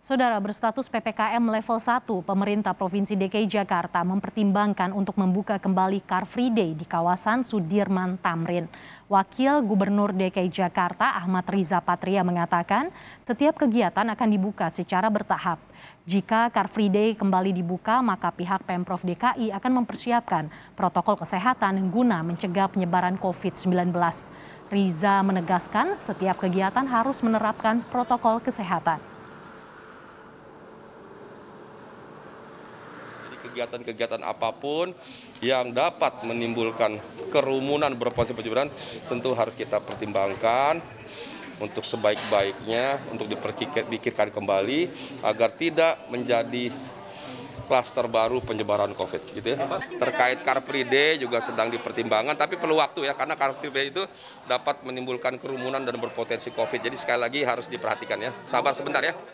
Saudara berstatus PPKM level 1, pemerintah Provinsi DKI Jakarta mempertimbangkan untuk membuka kembali Car Free Day di kawasan Sudirman Tamrin. Wakil Gubernur DKI Jakarta Ahmad Riza Patria mengatakan setiap kegiatan akan dibuka secara bertahap. Jika Car Free Day kembali dibuka, maka pihak Pemprov DKI akan mempersiapkan protokol kesehatan guna mencegah penyebaran COVID-19. Riza menegaskan setiap kegiatan harus menerapkan protokol kesehatan. kegiatan-kegiatan apapun yang dapat menimbulkan kerumunan berpotensi penyebaran tentu harus kita pertimbangkan untuk sebaik-baiknya untuk dipikirkan kembali agar tidak menjadi klaster baru penyebaran COVID gitu ya. Terkait Car Free Day juga sedang dipertimbangkan, tapi perlu waktu ya karena Car Free Day itu dapat menimbulkan kerumunan dan berpotensi COVID. Jadi sekali lagi harus diperhatikan ya. Sabar sebentar ya.